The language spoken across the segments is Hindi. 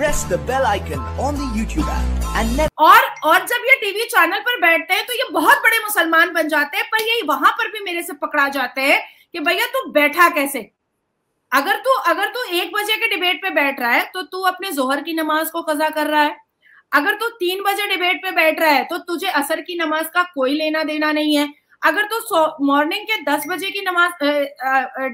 Press the bell icon on the YouTube app and और और जब ये टीवी चैनल पर बैठते हैं तो ये बहुत बड़े मुसलमान बन जाते हैं पर ये वहां पर भी मेरे से पकड़ा जाते हैं कि भैया तू बैठा कैसे अगर तू अगर तू एक बजे के डिबेट पे बैठ रहा है तो तू अपने जोहर की नमाज को कजा कर रहा है अगर तू तीन बजे डिबेट पे बैठ रहा है तो तुझे असर की नमाज का कोई लेना देना नहीं है अगर तू मॉर्निंग के दस बजे की नमाज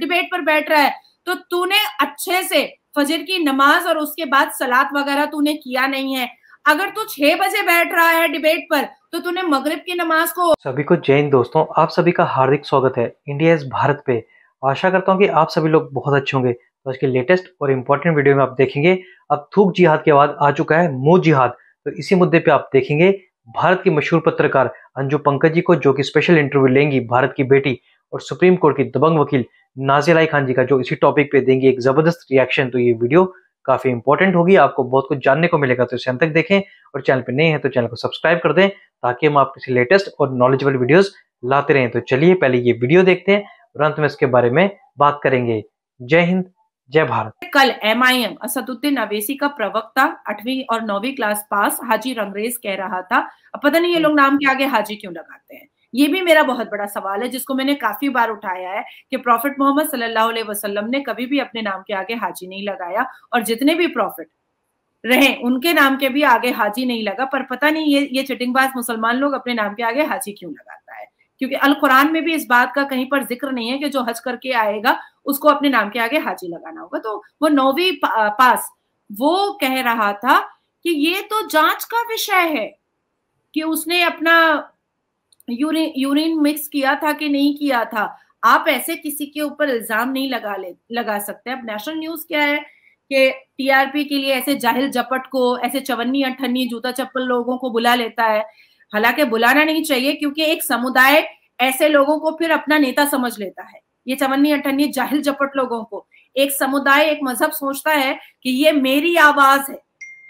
डिबेट पर बैठ रहा है तो तूने अच्छे से फजर की नमाज और उसके बाद सलात वगैरह तूने किया नहीं है अगर तू छह बजे बैठ रहा है डिबेट पर तो तूने मगरब की नमाज को सभी को जैन दोस्तों आप सभी का हार्दिक स्वागत है इंडिया इज भारत पे आशा करता हूँ कि आप सभी लोग बहुत अच्छे होंगे तो आज के लेटेस्ट और इम्पोर्टेंट वीडियो में आप देखेंगे अब थूक जिहाद के बाद आ चुका है मो जिहाद तो इसी मुद्दे पे आप देखेंगे भारत की मशहूर पत्रकार अंजू पंकज जी को जो कि स्पेशल इंटरव्यू लेंगी भारत की बेटी और सुप्रीम कोर्ट की दबंग वकील नाजिर आई खान जी का जो इसी टॉपिक पे देंगे एक ज़बरदस्त रिएक्शन तो ये वीडियो काफ़ी इंपॉर्टेंट होगी आपको बहुत कुछ जानने को मिलेगा तो इसे अंत तक देखें और चैनल पे नए हैं तो चैनल को सब्सक्राइब कर दें ताकि हम आपके किसी लेटेस्ट और नॉलेजेबल वीडियोस लाते रहें तो चलिए पहले ये वीडियो देखते हैं और अंत में इसके बारे में बात करेंगे जय हिंद जय भारत कल M I M Asaduddin Owaisi का प्रवक्ता आठवीं और नौवीं क्लास पास हाजी रंगरेज कह रहा था अब पता नहीं ये लोग नाम के आगे हाजी क्यों लगाते हैं ये भी मेरा बहुत बड़ा सवाल है जिसको मैंने काफी बार उठाया है कि प्रॉफिट मोहम्मद सल्लल्लाहु अलैहि वसल्लम ने कभी भी अपने नाम के आगे हाजी नहीं लगाया और जितने भी प्रॉफिट रहे उनके नाम के भी आगे हाजी नहीं लगा पर पता नहीं ये ये चिटिंगबाज मुसलमान लोग अपने नाम के आगे हाजी क्यों लगाता है क्योंकि अल कुरान में भी इस बात का कहीं पर जिक्र नहीं है कि जो हज करके आएगा उसको अपने नाम के आगे हाजी लगाना होगा तो वो नौवीं पास वो कह रहा था कि ये तो जांच का विषय है कि उसने अपना यूरिन यूरिन मिक्स किया था कि नहीं किया था आप ऐसे किसी के ऊपर इल्जाम नहीं लगा ले लगा सकते अब नेशनल न्यूज क्या है कि टीआरपी के लिए ऐसे जाहिल जपट को ऐसे चवन्नी अठन्नी जूता चप्पल लोगों को बुला लेता है हालांकि बुलाना नहीं चाहिए क्योंकि एक समुदाय ऐसे लोगों को फिर अपना नेता समझ लेता है ये चवन्नी अठन्नी जाहिल जपट लोगों को एक समुदाय एक मजहब सोचता है कि ये मेरी आवाज है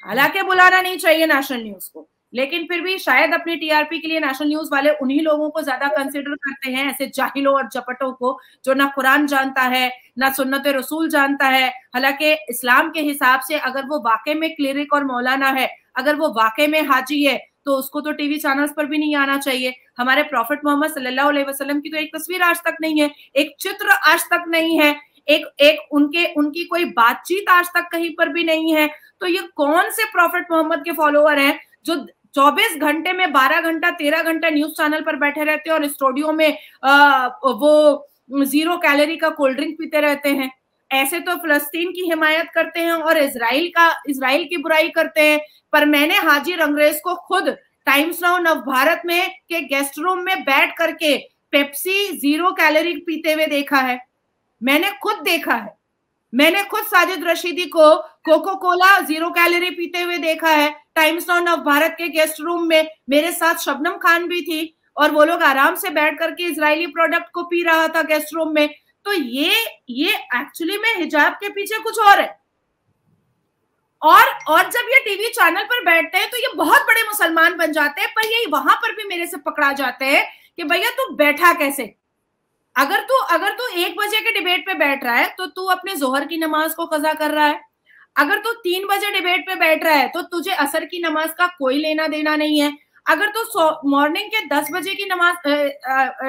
हालांकि बुलाना नहीं चाहिए नेशनल न्यूज को लेकिन फिर भी शायद अपनी टीआरपी के लिए नेशनल न्यूज वाले उन्हीं लोगों को ज्यादा कंसिडर करते हैं ऐसे जाहिलों और चपटों को जो ना कुरान जानता है ना सुन्नत रसूल जानता है हालांकि इस्लाम के हिसाब से अगर वो वाकई में क्लिनिक और मौलाना है अगर वो वाकई में हाजी है तो उसको तो टीवी चैनल्स पर भी नहीं आना चाहिए हमारे प्रॉफिट मोहम्मद सल्लल्लाहु अलैहि वसल्लम की तो एक तस्वीर आज तक नहीं है एक चित्र आज तक नहीं है एक एक उनके उनकी कोई बातचीत आज तक कहीं पर भी नहीं है तो ये कौन से प्रॉफिट मोहम्मद के फॉलोअर हैं जो 24 घंटे में 12 घंटा 13 घंटा न्यूज चैनल पर बैठे रहते हैं और स्टूडियो में आ, वो जीरो कैलोरी का कोल्ड ड्रिंक पीते रहते हैं ऐसे तो फलस्तीन की हिमायत करते हैं और इसराइल का इसराइल की बुराई करते हैं पर मैंने हाजिर अंग्रेज को खुद टाइम्स नाउ नव भारत में के गेस्ट रूम में बैठ करके पेप्सी जीरो कैलोरी पीते हुए देखा है मैंने खुद देखा है मैंने खुद साजिद रशीदी को कोको कोला जीरो कैलोरी पीते हुए देखा है टाइम्स ऑन ऑफ भारत के गेस्ट रूम में मेरे साथ शबनम खान भी थी और वो लोग आराम से बैठ करके इसराइली प्रोडक्ट को पी रहा था गेस्ट रूम में तो ये ये एक्चुअली में हिजाब के पीछे कुछ और है और और जब ये टीवी चैनल पर बैठते हैं तो ये बहुत बड़े मुसलमान बन जाते हैं पर ये वहां पर भी मेरे से पकड़ा जाते हैं कि भैया तू बैठा कैसे अगर तू अगर तू एक बजे के डिबेट पे बैठ रहा है तो तू अपने जोहर की नमाज को कजा कर रहा है अगर तू तो तीन बजे डिबेट पे बैठ रहा है तो तुझे असर की नमाज का कोई लेना देना नहीं है अगर तो मॉर्निंग के दस बजे की नमाज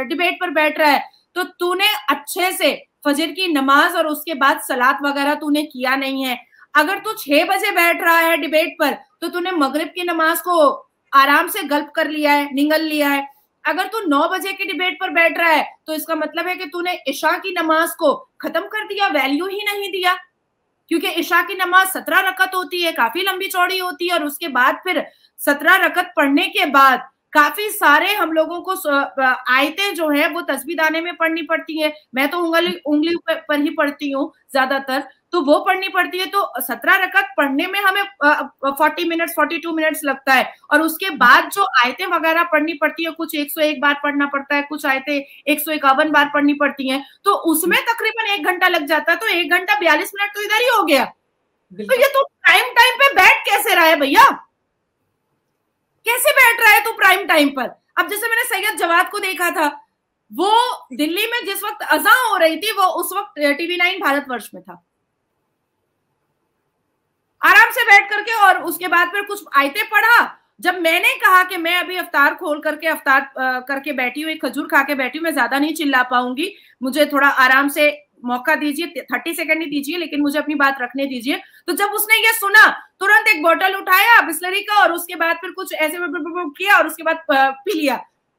डिबेट पर बैठ रहा है तो तूने अच्छे से फजर की नमाज और उसके बाद सलाद वगैरह तूने किया नहीं है अगर तू छह बजे बैठ रहा है डिबेट पर तो तूने मगरब की नमाज को आराम से गल्प कर लिया है निगल लिया है अगर तू नौ बजे की डिबेट पर बैठ रहा है तो इसका मतलब है कि तूने ईशा की नमाज को खत्म कर दिया वैल्यू ही नहीं दिया क्योंकि ईशा की नमाज सत्रह रकत होती है काफी लंबी चौड़ी होती है और उसके बाद फिर सत्रह रकत पढ़ने के बाद काफी सारे हम लोगों को आयतें जो है वो तस्वीर दाने में पढ़नी पड़ती है मैं तो उंगली उंगली पर ही पढ़ती हूँ ज्यादातर तो वो पढ़नी पड़ती है तो सत्रह रकत पढ़ने में हमें forty minutes forty two minutes लगता है और उसके बाद जो आयतें वगैरह पढ़नी पड़ती है कुछ एक सौ एक बार पढ़ना पड़ता है कुछ आयतें एक सौ इक्यावन बार पढ़नी पड़ती है तो उसमें तकरीबन एक घंटा लग जाता है तो एक घंटा बयालीस मिनट तो इधर ही हो गया तो ये तो प्राइम टाइम पे बैठ कैसे रहा है भैया कैसे बैठ रहा है तू प्राइम टाइम पर अब जैसे मैंने सैयद जवाद को देखा था वो दिल्ली में जिस वक्त अजा हो रही थी वो उस वक्त टीवी नाइन भारत वर्ष में था आराम से बैठ करके और उसके बाद फिर कुछ आयते पढ़ा जब मैंने कहा कि मैं अभी अवतार खोल करके अवतार करके बैठी हुई एक खजूर खा के बैठी हूँ मैं ज्यादा नहीं चिल्ला पाऊंगी मुझे थोड़ा आराम से मौका दीजिए थर्टी सेकंड नहीं दीजिए लेकिन मुझे अपनी बात रखने दीजिए तो जब उसने ये सुना तुरंत एक बोतल उठाया बिस्लरी का और उसके बाद फिर कुछ ऐसे किया और उसके बाद पी लिया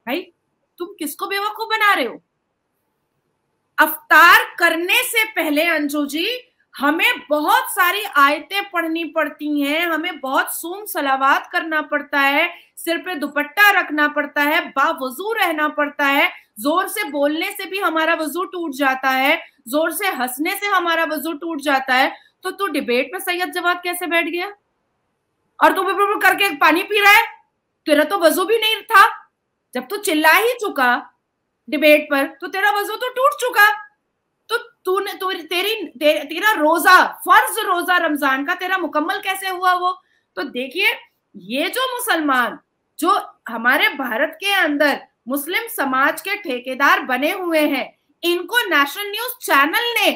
भाई तुम किसको बेवकूफ बना रहे हो अवतार करने से पहले अंजू जी हमें बहुत सारी आयतें पढ़नी पड़ती हैं हमें बहुत सोम सलावाद करना पड़ता है सिर पे दुपट्टा रखना पड़ता है बावजू रहना पड़ता है जोर से बोलने से भी हमारा वजू टूट जाता है जोर से हंसने से हमारा वजू टूट जाता है तो तू डिबेट में सैयद जवाब कैसे बैठ गया और तू बिल्कुल करके पानी पी रहा है तेरा तो वजू भी नहीं था जब तू चिल्ला ही चुका डिबेट पर तो तेरा वजू तो टूट चुका तू तो तेरी ते, तेरा रोजा फर्ज रोजा रमजान का तेरा मुकम्मल कैसे हुआ वो तो देखिए ये जो मुसलमान जो हमारे भारत के अंदर मुस्लिम समाज के ठेकेदार बने हुए हैं इनको नेशनल न्यूज चैनल ने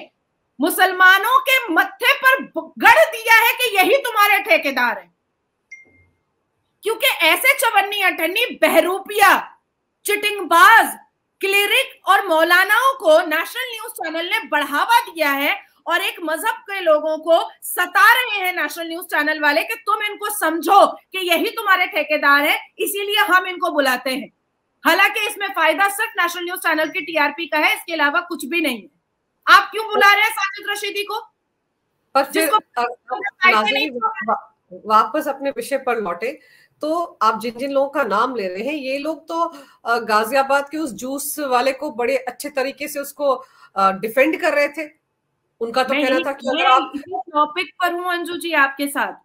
मुसलमानों के मत्थे पर गढ़ दिया है कि यही तुम्हारे ठेकेदार हैं क्योंकि ऐसे चवन्नी अठन्नी बहरूपिया चिटिंगबाज क्लिरिक और मौलानाओं को नेशनल न्यूज चैनल ने बढ़ावा दिया है और एक मजहब के लोगों को सता रहे हैं नेशनल न्यूज चैनल वाले कि तुम इनको समझो कि यही तुम्हारे ठेकेदार है इसीलिए हम इनको बुलाते हैं हालांकि इसमें फायदा सिर्फ नेशनल न्यूज चैनल की टीआरपी का है इसके अलावा कुछ भी नहीं है आप क्यों बुला रहे हैं साजिद रशीदी को और फिर वापस अपने विषय पर लौटे तो आप जिन जिन लोगों का नाम ले रहे हैं ये लोग तो गाजियाबाद के उस जूस वाले को बड़े अच्छे तरीके से उसको डिफेंड कर रहे थे उनका तो कहना था कि अगर आप टॉपिक पर हूँ अंजू जी आपके साथ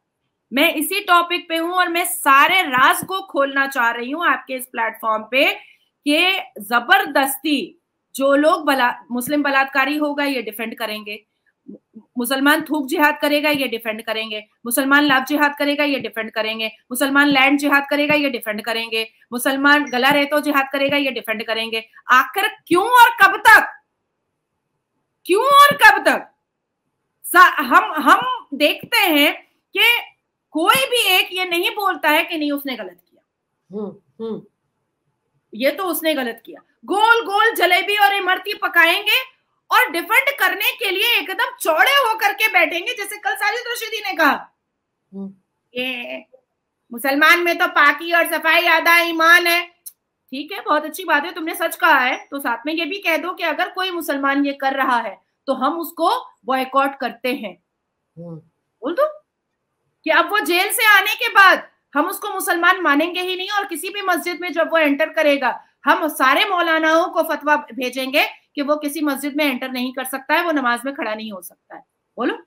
मैं इसी टॉपिक पे हूँ और मैं सारे राज को खोलना चाह रही हूँ आपके इस प्लेटफॉर्म पे कि जबरदस्ती जो लोग बला मुस्लिम बलात्कारी होगा ये डिफेंड करेंगे मुसलमान थूक जिहाद करेगा ये डिफेंड करेंगे मुसलमान लाभ जिहाद करेगा ये डिफेंड करेंगे मुसलमान लैंड जिहाद करेगा ये डिफेंड करेंगे मुसलमान गला रेतो जिहाद करेगा ये डिफेंड करेंगे आखिर क्यों और कब तक क्यों और कब तक हम हम देखते हैं कि कोई भी एक ये नहीं बोलता है कि नहीं उसने गलत किया हुँ, हम्म, हुँ. हम्म। ये तो उसने गलत किया गोल गोल जलेबी और इमरती पकाएंगे और डिफेंड करने के लिए एकदम चौड़े होकर के बैठेंगे जैसे कल साजिद रशीदी ने कहा हम्म। ये मुसलमान में तो पाकी और सफाई आधा ईमान है ठीक है बहुत अच्छी बात है तुमने सच कहा है तो साथ में ये भी कह दो कि अगर कोई मुसलमान ये कर रहा है तो हम उसको बॉयकॉट करते हैं हम्म। बोल दो कि अब वो जेल से आने के बाद हम उसको मुसलमान मानेंगे ही नहीं और किसी भी मस्जिद में जब वो एंटर करेगा हम सारे मौलानाओं को फतवा भेजेंगे कि वो किसी मस्जिद में एंटर नहीं कर सकता है वो नमाज में खड़ा नहीं हो सकता है बोलो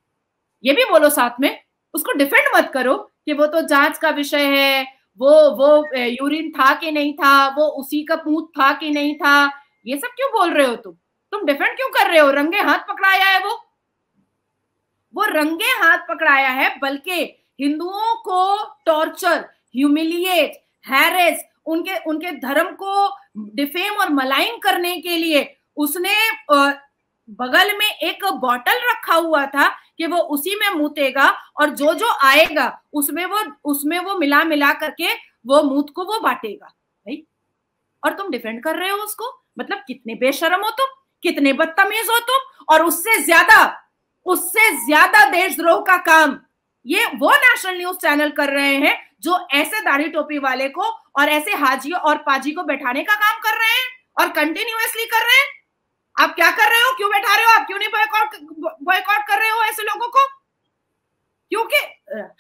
ये भी बोलो साथ में उसको डिफेंड मत करो कि वो तो जांच का विषय है वो वो यूरिन था कि नहीं था वो उसी का पूत था कि नहीं था ये सब क्यों बोल रहे हो तुम तुम डिफेंड क्यों कर रहे हो रंगे हाथ पकड़ाया है वो वो रंगे हाथ पकड़ाया है बल्कि हिंदुओं को टॉर्चर ह्यूमिलिएट हैरेस उनके उनके धर्म को डिफेम और मलाइम करने के लिए उसने बगल में एक बॉटल रखा हुआ था कि वो उसी में मूतेगा और जो जो आएगा उसमें वो उसमें वो मिला मिला करके वो मुत को वो बांटेगा भाई और तुम डिफेंड कर रहे हो उसको मतलब कितने बेशरम हो तुम कितने बदतमीज हो तुम और उससे ज्यादा उससे ज्यादा देशद्रोह का काम ये वो नेशनल न्यूज चैनल कर रहे हैं जो ऐसे दाढ़ी टोपी वाले को और ऐसे हाजियों और पाजी को बैठाने का काम कर रहे हैं और कंटिन्यूसली कर रहे हैं आप क्या कर रहे हो क्यों बैठा रहे हो आप क्यों नहीं बॉयकॉट बॉयकॉट कर रहे हो ऐसे लोगों को क्योंकि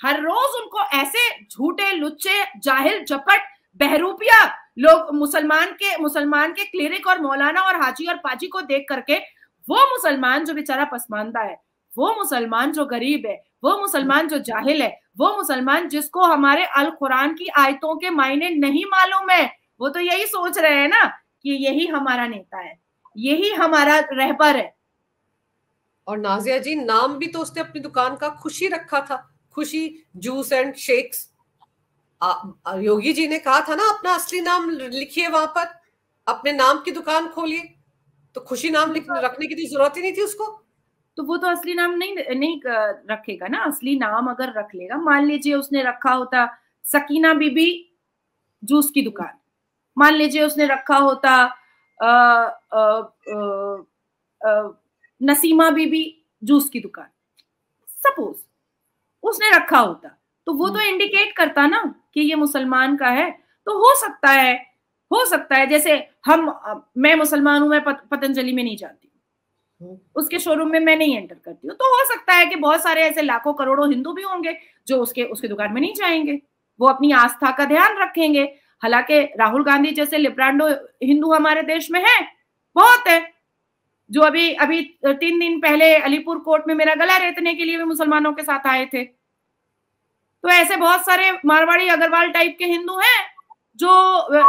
हर रोज उनको ऐसे झूठे लुच्चे जाहिल चपट बहरूपिया लोग मुसलमान के मुसलमान के क्लिनिक और मौलाना और हाजी और पाजी को देख करके वो मुसलमान जो बेचारा पसमानदा है वो मुसलमान जो गरीब है वो मुसलमान जो जाहिल है वो मुसलमान जिसको हमारे अल कुरान की आयतों के मायने नहीं मालूम है वो तो यही सोच रहे हैं ना कि यही हमारा नेता है यही हमारा रहबर है और नाजिया जी नाम भी तो उसने अपनी दुकान का खुशी रखा था खुशी जूस एंड शेक्स आ, योगी जी ने कहा था ना अपना असली नाम लिखिए वहां पर अपने नाम की दुकान खोलिए तो खुशी नाम लिख तो- रखने की तो जरूरत ही नहीं थी उसको तो वो तो असली नाम नहीं नहीं रखेगा ना असली नाम अगर रख लेगा मान लीजिए उसने रखा होता सकीना बीबी जूस की दुकान मान लीजिए उसने रखा होता नसीमा बीबी जूस की दुकान सपोज उसने रखा होता तो वो तो इंडिकेट हम्म। करता ना कि ये मुसलमान का है तो हो सकता है हो सकता है जैसे हम मैं मुसलमान हूं मैं पतंजलि में नहीं जाती हम्म। उसके शोरूम में मैं नहीं एंटर करती हूँ तो हो सकता है कि बहुत सारे ऐसे लाखों करोड़ों हिंदू भी होंगे जो उसके उसके दुकान में नहीं जाएंगे वो अपनी आस्था का ध्यान रखेंगे हालांकि राहुल गांधी जैसे लिब्रांडो हिंदू हमारे देश में है बहुत है जो अभी अभी तीन दिन पहले अलीपुर कोर्ट में मेरा गला रेतने के लिए भी मुसलमानों के साथ आए थे तो ऐसे बहुत सारे मारवाड़ी अग्रवाल टाइप के हिंदू हैं जो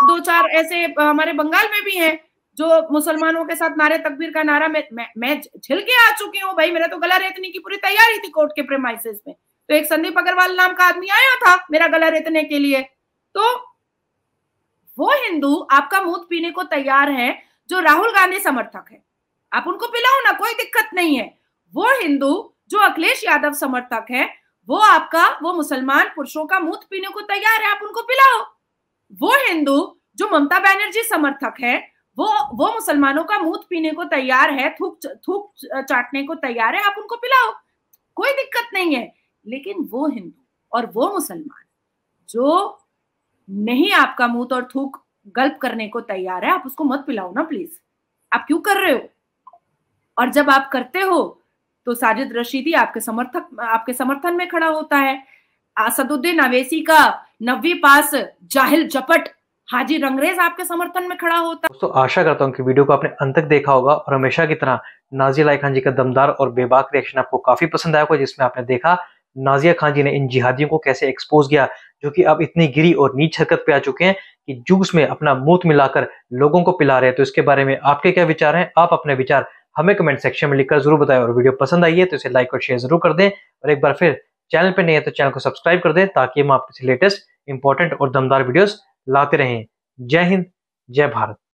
दो चार ऐसे हमारे बंगाल में भी हैं जो मुसलमानों के साथ नारे तकबीर का नारा मैं मैं झिल के आ चुकी हूँ भाई मेरा तो गला रेतने की पूरी तैयारी थी कोर्ट के प्रेमाइसिस में तो एक संदीप अग्रवाल नाम का आदमी आया था मेरा गला रेतने के लिए तो वो हिंदू आपका मूत पीने को तैयार है जो राहुल गांधी समर्थक है आप उनको पिलाओ ना कोई दिक्कत नहीं है वो हिंदू जो अखिलेश यादव समर्थक है वो आपका वो मुसलमान पुरुषों का मूत पीने को तैयार है आप उनको पिलाओ वो हिंदू जो ममता बैनर्जी समर्थक है वो वो मुसलमानों का मूत पीने को तैयार है थूक थूक चाटने को तैयार है आप उनको पिलाओ कोई दिक्कत नहीं है लेकिन वो हिंदू और वो मुसलमान जो नहीं आपका मुंह तो और थूक गल्प करने को तैयार है आप उसको मत पिलाओ ना प्लीज आप क्यों कर रहे हो और जब आप करते हो तो साजिद रशीदी आपके समर्थक आपके समर्थन में खड़ा होता है असदुद्दीन अवेसी का नवी पास जाहिल जपट हाजी रंगरेज आपके समर्थन में खड़ा होता है दोस्तों आशा करता हूँ कि वीडियो को आपने अंत तक देखा होगा और हमेशा की तरह नाजी लाई खान जी का दमदार और बेबाक रिएक्शन आपको काफी पसंद आया होगा जिसमें आपने देखा नाजिया खान जी ने इन जिहादियों को कैसे एक्सपोज किया जो कि अब इतनी गिरी और नीच हरकत पे आ चुके हैं कि जूस में अपना मूत मिलाकर लोगों को पिला रहे हैं तो इसके बारे में आपके क्या विचार हैं आप अपने विचार हमें कमेंट सेक्शन में लिखकर जरूर बताएं और वीडियो पसंद आई है तो इसे लाइक और शेयर जरूर कर दें और एक बार फिर चैनल पर नहीं है तो चैनल को सब्सक्राइब कर दें ताकि हम आपके लेटेस्ट इंपॉर्टेंट और दमदार वीडियोज लाते रहें जय हिंद जय भारत